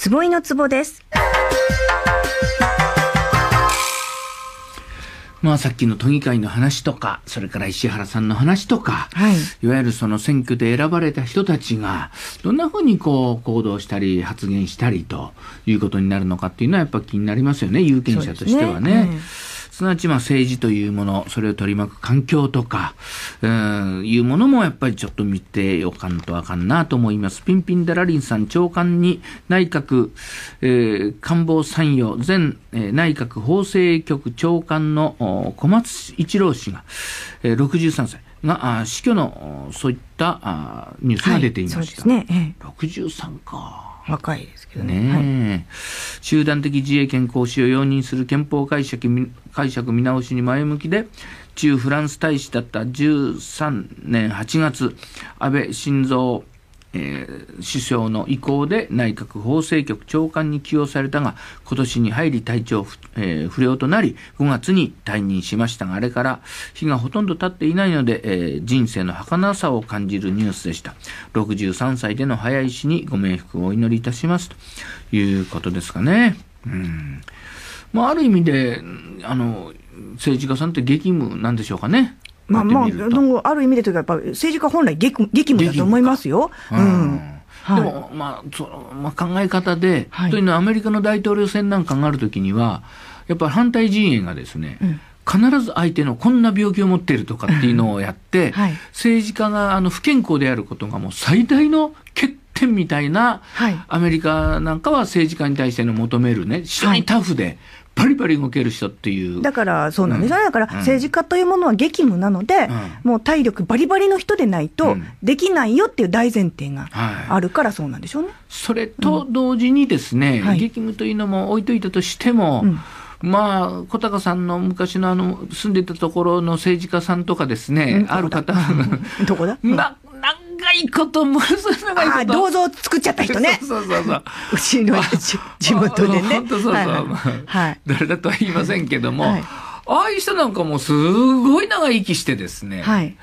坪井の坪です。まあさっきの都議会の話とか、それから石原さんの話とか、はい、いわゆるその選挙で選ばれた人たちが、どんなふうにこう行動したり発言したりということになるのかっていうのはやっぱ気になりますよね、有権者としてはね。すなわちまあ政治というもの、それを取り巻く環境とか、うん、いうものもやっぱりちょっと見ておかんとあかんなと思います。ピンピンダラリンさん、長官に内閣、えー、官房参与、前、えー、内閣法制局長官の小松一郎氏が、えー、63歳。が死去のそういったニュースが出ていました、はい、ええ、63か。若いですけどね、はい、集団的自衛権行使を容認する憲法解釈解釈見直しに前向きで駐フランス大使だった13年8月安倍晋三えー、首相の意向で内閣法制局長官に起用されたが、今年に入り体調不えー、不良となり、5月に退任しましたが、あれから日がほとんど経っていないので、えー、人生の儚さを感じるニュースでした。63歳での早い死にご冥福をお祈りいたします。ということですかね。うん。まあ、ある意味で、あの、政治家さんって激務なんでしょうかね。まあまあ、ある意味でというか、やっぱ政治家本来激、激務だと思いますよ。うん、うんでも、まあそのまあ、考え方で、はい、というのはアメリカの大統領選なんかがあるときには、やっぱり反対陣営がですね、うん、必ず相手のこんな病気を持っているとかっていうのをやって、はい、政治家があの不健康であることがもう最大の欠点みたいな、アメリカなんかは政治家に対しての求めるね、非常にタフで、バリバリ動ける人っていうだからそうなんです、うん、だから政治家というものは激務なので、うん、もう体力バリバリの人でないとできないよっていう大前提があるからそうなんでしょうね、はい、それと同時にですね、はい、激務というのも置いといたとしても、まあ、小高さんの昔のあの住んでたところの政治家さんとかですね、ある方どこだ、長いこと、ものすごい長いこと。銅像作っちゃった人ね。そうそうそうう。ちの地元でね。本当そうそう。はい、誰だとは言いませんけども、はい、ああいう人なんかもすごい長生きしてですね。はい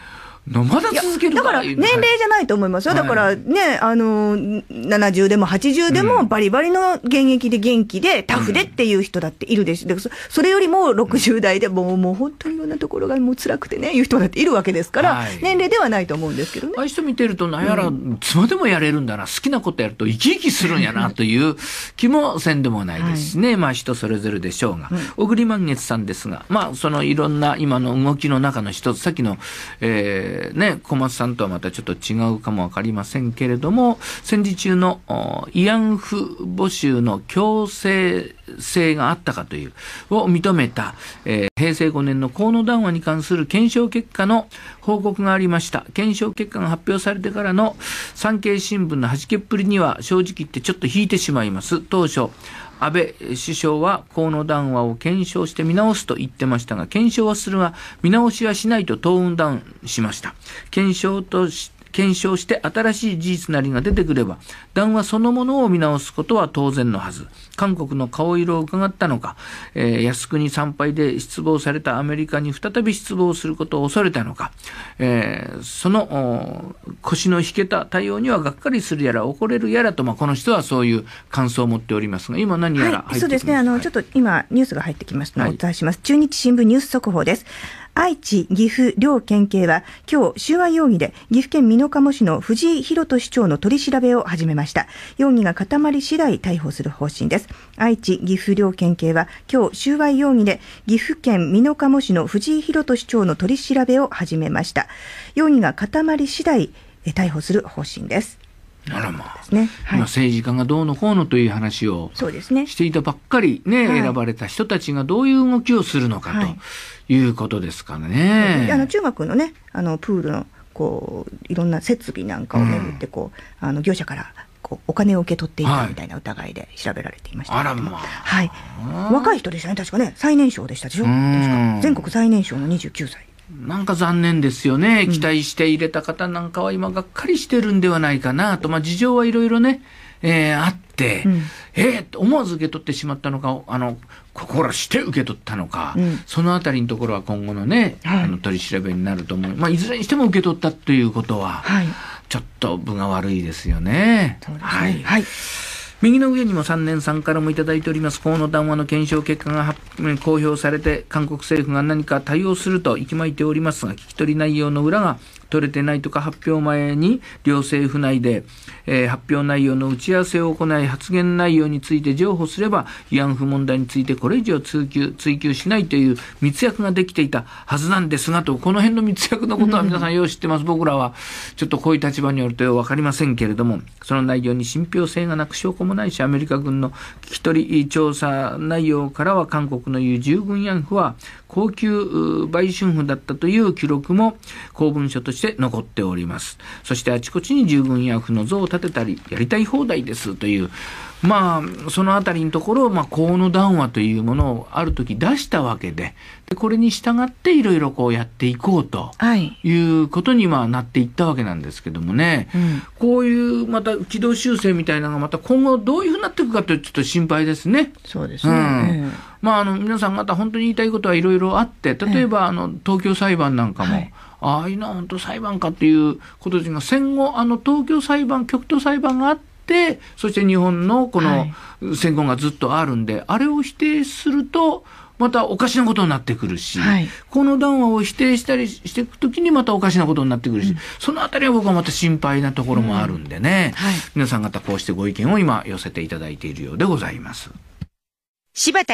まだ続けるだから年齢じゃないと思いますよ、はい、だからね、あの70でも80でも、バリバリの現役で元気で、タフでっていう人だっているでし、うん、それよりも60代でもう、もう本当にいろんなところがもう辛くてね、いう人だっているわけですから、はい、年齢ではないと思うんですけどね。ああいう人見てると、なんやら、いつまでもやれるんだな、好きなことやると生き生きするんやなという気もせんでもないですしね、はい、まあ人それぞれでしょうが、小栗満月さんですが、まあ、そのいろんな今の動きの中の一つ、さっきの、えーえー、ね、小松さんとはまたちょっと違うかもわかりませんけれども、戦時中の慰安婦募集の強制性があったかという、を認めた、えー、平成5年の河野談話に関する検証結果の報告がありました。検証結果が発表されてからの産経新聞の弾けっぷりには正直言ってちょっと引いてしまいます。当初、安倍首相は河野談話を検証して見直すと言ってましたが、検証はするが、見直しはしないとトーンダウンしました。検証とし検証して新しい事実なりが出てくれば、談話そのものを見直すことは当然のはず。韓国の顔色を伺ったのか、えー、靖国参拝で失望されたアメリカに再び失望することを恐れたのか、えー、その腰の引けた対応にはがっかりするやら、怒れるやらと、まあ、この人はそういう感想を持っておりますが、今何やら、はい、そうですね、あの、はい、ちょっと今ニュースが入ってきましたので、お伝えします。はい、中日新聞ニュース速報です。愛知、岐阜、両県警は今日、収賄容疑で岐阜県美濃加茂市の藤井博人市長の取り調べを始めました。容疑が固まり次第逮捕する方針です。愛知、岐阜、両県警は今日、収賄容疑で岐阜県美濃加茂市の藤井博人市長の取り調べを始めました。容疑が固まり次第逮捕する方針です。あらまあ、ねはい、政治家がどうのこうのという話をしていたばっかりね、はい、選ばれた人たちがどういう動きをするのかということですかね。はい、あの中学のねあのプールのこういろんな設備なんかを巡ってこう、うん、あの業者からこうお金を受け取っていたみたいな疑いで調べられていました、まあ、はい、若い人でしたね確かね最年少でしたでしょ全国最年少の29歳。なんか残念ですよね。期待して入れた方なんかは今がっかりしてるんではないかなと。まあ事情はいろいろね、えー、あって、うん、えー、思わず受け取ってしまったのか、あの、心して受け取ったのか、うん、そのあたりのところは今後のね、はい、あの取り調べになると思う。まあいずれにしても受け取ったということは、はい、ちょっと分が悪いですよね。ねはい、はい右の上にも3年3からもいただいております、この談話の検証結果が公表されて、韓国政府が何か対応すると息巻いておりますが、聞き取り内容の裏が取れてないとか発表前に両政府内で、えー、発表内容の打ち合わせを行い発言内容について譲歩すれば慰安婦問題についてこれ以上追及追及しないという密約ができていたはずなんですがとこの辺の密約のことは皆さんよう知ってます僕らはちょっとこういう立場によるとわかりませんけれどもその内容に信憑性がなく証拠もないしアメリカ軍の聞き取り調査内容からは韓国の言う従軍慰安婦は高級売春婦だったという記録も公文書として残っておりますそしてあちこちに従軍慰安婦の像を建てたりやりたい放題ですというまあ、そのあたりのところを、まあ、河野談話というものをある時出したわけで、でこれに従っていろいろこうやっていこうと、はい、いうことにはなっていったわけなんですけどもね、うん、こういうまた軌道修正みたいなのがまた今後どういうふうになっていくかというちょっと心配ですね。そうですね。うん、まあ、あの、皆さん方本当に言いたいことはいろいろあって、例えば、あの、東京裁判なんかも、はいああいうのは本当裁判かということですが、戦後、あの東京裁判、極東裁判があって、、そして日本のこの戦後がずっとあるんで、はい、あれを否定すると、またおかしなことになってくるし、はい、この談話を否定したりしていくときにまたおかしなことになってくるし、うん、そのあたりは僕はまた心配なところもあるんでね、うんはい、皆さん方こうしてご意見を今寄せていただいているようでございます。柴田